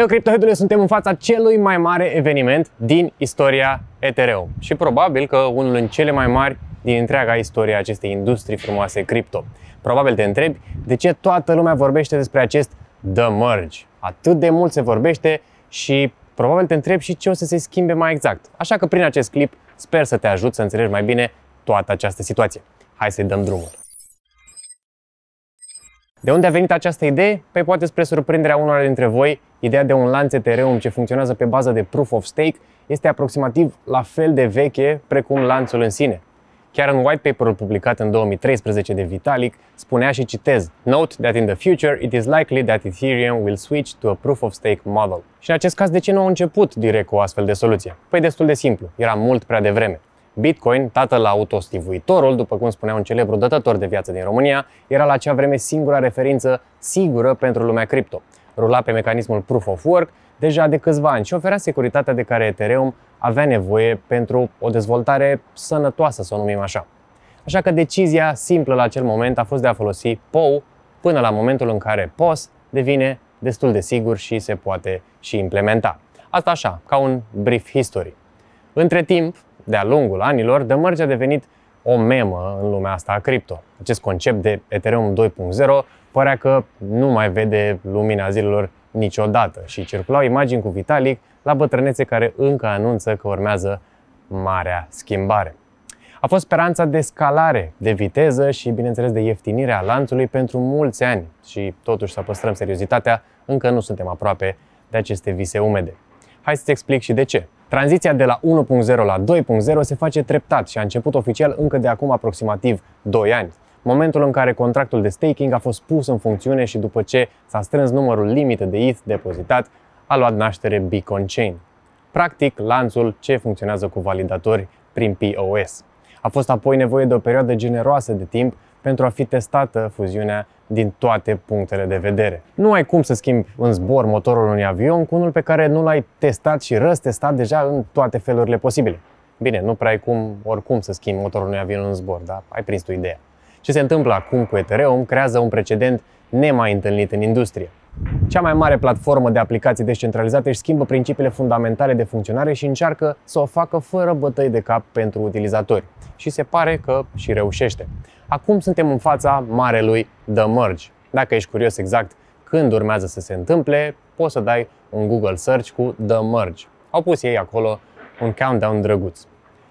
Eu, Criptohedule, suntem în fața celui mai mare eveniment din istoria Ethereum și probabil că unul din cele mai mari din întreaga istorie a acestei industrii frumoase cripto. Probabil te întrebi de ce toată lumea vorbește despre acest The Merge. Atât de mult se vorbește și probabil te întrebi și ce o să se schimbe mai exact. Așa că prin acest clip sper să te ajut să înțelegi mai bine toată această situație. Hai să-i dăm drumul! De unde a venit această idee? Păi poate spre surprinderea unora dintre voi, ideea de un lanț Ethereum ce funcționează pe bază de Proof of Stake este aproximativ la fel de veche precum lanțul în sine. Chiar în white paper-ul publicat în 2013 de Vitalik, spunea și citez Note that in the future it is likely that Ethereum will switch to a proof of stake model. Și în acest caz de ce nu au început direct cu o astfel de soluție? Păi destul de simplu, era mult prea devreme. Bitcoin, tatăl autostivuitorul, după cum spunea un celebru dătător de viață din România, era la acea vreme singura referință sigură pentru lumea cripto. Rula pe mecanismul Proof of Work deja de câțiva ani și oferea securitatea de care Ethereum avea nevoie pentru o dezvoltare sănătoasă, să o numim așa. Așa că decizia simplă la acel moment a fost de a folosi POU până la momentul în care POS devine destul de sigur și se poate și implementa. Asta așa, ca un brief history. Între timp, de-a lungul anilor, The Merge a devenit o memă în lumea asta a cripto. Acest concept de Ethereum 2.0 părea că nu mai vede lumina zilelor niciodată și circulau imagini cu Vitalik la bătrânețe care încă anunță că urmează marea schimbare. A fost speranța de scalare, de viteză și, bineînțeles, de ieftinire a lanțului pentru mulți ani și, totuși, să păstrăm seriozitatea, încă nu suntem aproape de aceste vise umede. Hai să-ți explic și de ce. Tranziția de la 1.0 la 2.0 se face treptat și a început oficial încă de acum aproximativ 2 ani. Momentul în care contractul de staking a fost pus în funcțiune și după ce s-a strâns numărul limită de ETH depozitat, a luat naștere Bitcoin Chain. Practic, lanțul ce funcționează cu validatori prin POS. A fost apoi nevoie de o perioadă generoasă de timp pentru a fi testată fuziunea din toate punctele de vedere. Nu ai cum să schimbi în zbor motorul unui avion cu unul pe care nu l-ai testat și răstestat deja în toate felurile posibile. Bine, nu prea ai cum oricum să schimbi motorul unui avion în zbor, dar ai prins tu ideea. Ce se întâmplă acum cu Ethereum creează un precedent nemai întâlnit în industrie. Cea mai mare platformă de aplicații descentralizate își schimbă principiile fundamentale de funcționare și încearcă să o facă fără bătăi de cap pentru utilizatori. Și se pare că și reușește. Acum suntem în fața marelui merge. Dacă ești curios exact când urmează să se întâmple, poți să dai un Google search cu merge. Au pus ei acolo un countdown drăguț.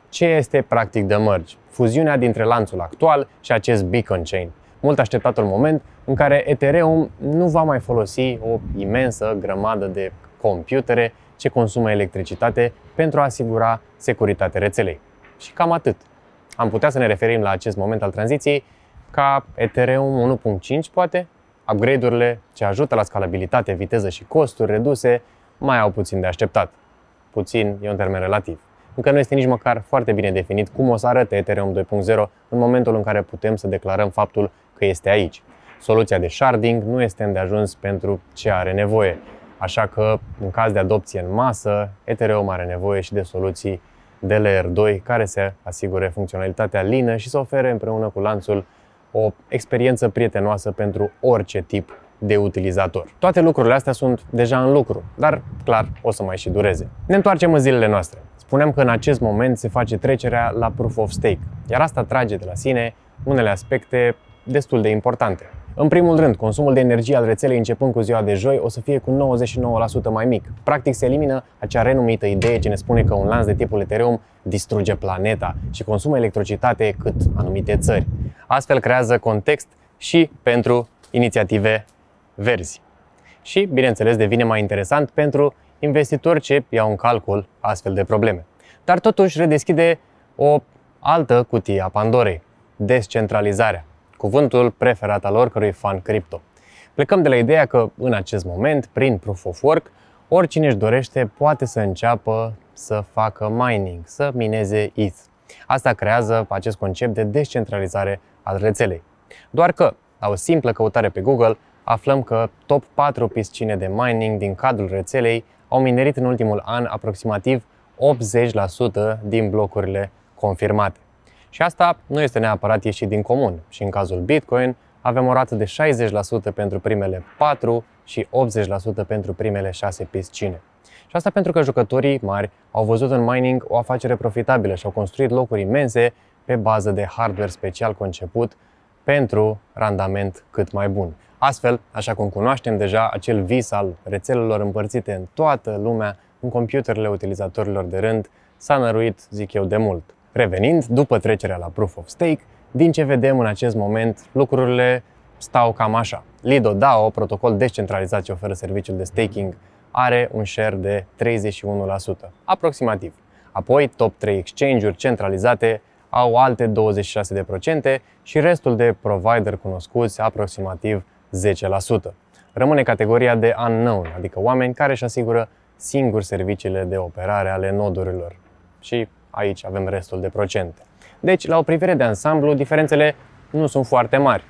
Ce este practic merge? Fuziunea dintre lanțul actual și acest beacon chain. Mult așteptatul moment în care Ethereum nu va mai folosi o imensă grămadă de computere ce consumă electricitate pentru a asigura securitatea rețelei. Și cam atât am putea să ne referim la acest moment al tranziției ca Ethereum 1.5, poate? Upgrade-urile ce ajută la scalabilitate, viteză și costuri reduse mai au puțin de așteptat. Puțin e un termen relativ. Încă nu este nici măcar foarte bine definit cum o să arate Ethereum 2.0 în momentul în care putem să declarăm faptul că este aici. Soluția de sharding nu este îndeajuns pentru ce are nevoie, așa că în caz de adopție în masă, Ethereum are nevoie și de soluții DLR2 care se asigure funcționalitatea lină și să ofere împreună cu lanțul o experiență prietenoasă pentru orice tip de utilizator. Toate lucrurile astea sunt deja în lucru, dar clar o să mai și dureze. Ne întoarcem în zilele noastre. Spuneam că în acest moment se face trecerea la Proof of Stake, iar asta trage de la sine unele aspecte destul de importante. În primul rând, consumul de energie al rețelei începând cu ziua de joi o să fie cu 99% mai mic. Practic se elimină acea renumită idee ce ne spune că un lanț de tipul Ethereum distruge planeta și consumă electricitate cât anumite țări. Astfel creează context și pentru inițiative verzi. Și, bineînțeles, devine mai interesant pentru investitori ce iau în calcul astfel de probleme. Dar totuși redeschide o altă cutie a Pandorei, descentralizarea cuvântul preferat al oricărui fan cripto. Plecăm de la ideea că, în acest moment, prin Proof of Work, oricine își dorește poate să înceapă să facă mining, să mineze ETH. Asta creează acest concept de descentralizare al rețelei. Doar că, la o simplă căutare pe Google, aflăm că top 4 piscine de mining din cadrul rețelei au minerit în ultimul an aproximativ 80% din blocurile confirmate. Și asta nu este neapărat ieșit din comun și în cazul Bitcoin avem o rată de 60% pentru primele 4 și 80% pentru primele 6 piscine. Și asta pentru că jucătorii mari au văzut în mining o afacere profitabilă și au construit locuri imense pe bază de hardware special conceput pentru randament cât mai bun. Astfel, așa cum cunoaștem deja, acel vis al rețelelor împărțite în toată lumea, în computerele utilizatorilor de rând, s-a năruit, zic eu, de mult. Revenind, după trecerea la Proof of Stake, din ce vedem în acest moment, lucrurile stau cam așa. Lido DAO, protocol descentralizat ce oferă serviciul de staking, are un share de 31%, aproximativ. Apoi, top 3 exchange-uri centralizate au alte 26% și restul de provider cunoscuți, aproximativ 10%. Rămâne categoria de unknown, adică oameni care își asigură singur serviciile de operare ale nodurilor. Și Aici avem restul de procente. Deci, la o privire de ansamblu, diferențele nu sunt foarte mari.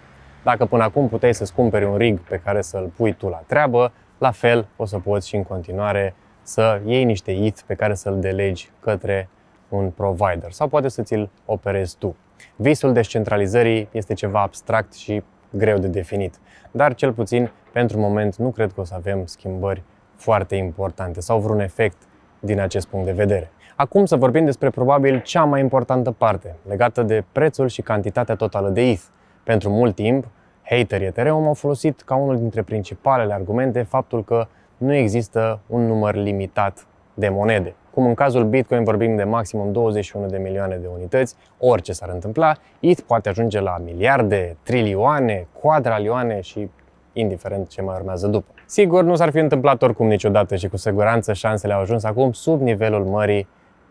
Dacă până acum puteai să-ți cumperi un rig pe care să-l pui tu la treabă, la fel o să poți și în continuare să iei niște IT pe care să-l delegi către un provider sau poate să ți-l operezi tu. Visul descentralizării este ceva abstract și greu de definit, dar cel puțin pentru moment nu cred că o să avem schimbări foarte importante sau vreun efect din acest punct de vedere. Acum să vorbim despre probabil cea mai importantă parte, legată de prețul și cantitatea totală de ETH. Pentru mult timp, haterii Ethereum au folosit ca unul dintre principalele argumente faptul că nu există un număr limitat de monede. Cum în cazul Bitcoin vorbim de maximum 21 de milioane de unități, orice s-ar întâmpla, ETH poate ajunge la miliarde, trilioane, quadralioane și indiferent ce mai urmează după. Sigur, nu s-ar fi întâmplat oricum niciodată și cu siguranță șansele au ajuns acum sub nivelul mării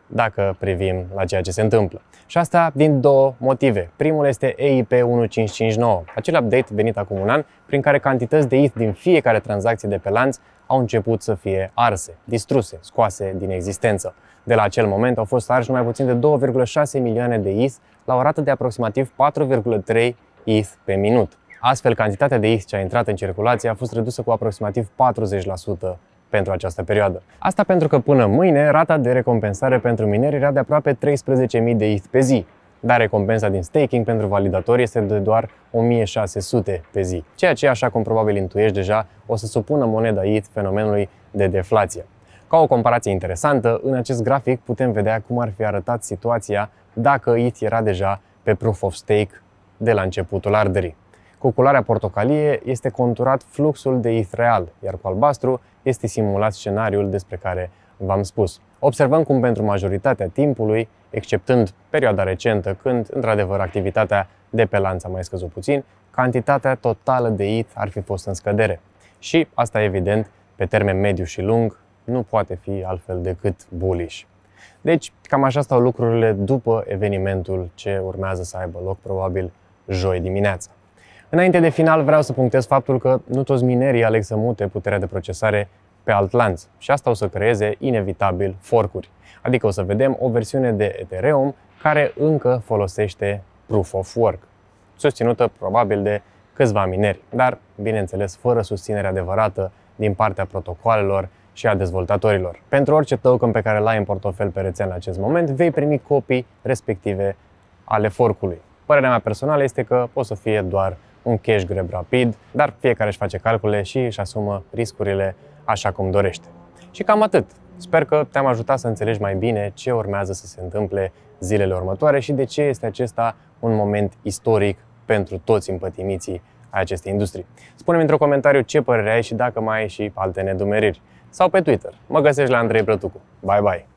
dacă privim la ceea ce se întâmplă. Și asta din două motive. Primul este EIP 1559, acel update venit acum un an, prin care cantități de ETH din fiecare tranzacție de pe lanț au început să fie arse, distruse, scoase din existență. De la acel moment au fost arși mai puțin de 2,6 milioane de ETH la o rată de aproximativ 4,3 ETH pe minut. Astfel, cantitatea de ETH ce a intrat în circulație a fost redusă cu aproximativ 40% pentru această perioadă. Asta pentru că până mâine rata de recompensare pentru mineri era de aproape 13.000 de ETH pe zi, dar recompensa din staking pentru validatori este de doar 1600 pe zi, ceea ce, așa cum probabil intuiești deja, o să supună moneda ETH fenomenului de deflație. Ca o comparație interesantă, în acest grafic putem vedea cum ar fi arătat situația dacă ETH era deja pe Proof of Stake de la începutul arderii. Cu culoarea portocalie este conturat fluxul de real, iar cu albastru este simulat scenariul despre care v-am spus. Observăm cum pentru majoritatea timpului, exceptând perioada recentă când, într-adevăr, activitatea de pe lanț a mai scăzut puțin, cantitatea totală de IT ar fi fost în scădere. Și asta, evident, pe termen mediu și lung, nu poate fi altfel decât bullish. Deci, cam așa stau lucrurile după evenimentul ce urmează să aibă loc, probabil, joi dimineața. Înainte de final vreau să punctez faptul că nu toți minerii aleg să mute puterea de procesare pe alt lanț și asta o să creeze inevitabil forcuri. Adică o să vedem o versiune de Ethereum care încă folosește Proof of Work, susținută probabil de câțiva mineri, dar, bineînțeles, fără susținere adevărată din partea protocoalelor și a dezvoltatorilor. Pentru orice token pe care l-ai în portofel pe rețea în acest moment, vei primi copii respective ale forcului. Părerea mea personală este că o să fie doar un cash grab rapid, dar fiecare își face calcule și își asumă riscurile așa cum dorește. Și cam atât. Sper că te-am ajutat să înțelegi mai bine ce urmează să se întâmple zilele următoare și de ce este acesta un moment istoric pentru toți împătimiții a acestei industrii. Spune-mi într-un comentariu ce părere ai și dacă mai ai și alte nedumeriri. Sau pe Twitter. Mă găsești la Andrei Brătucu. Bye bye!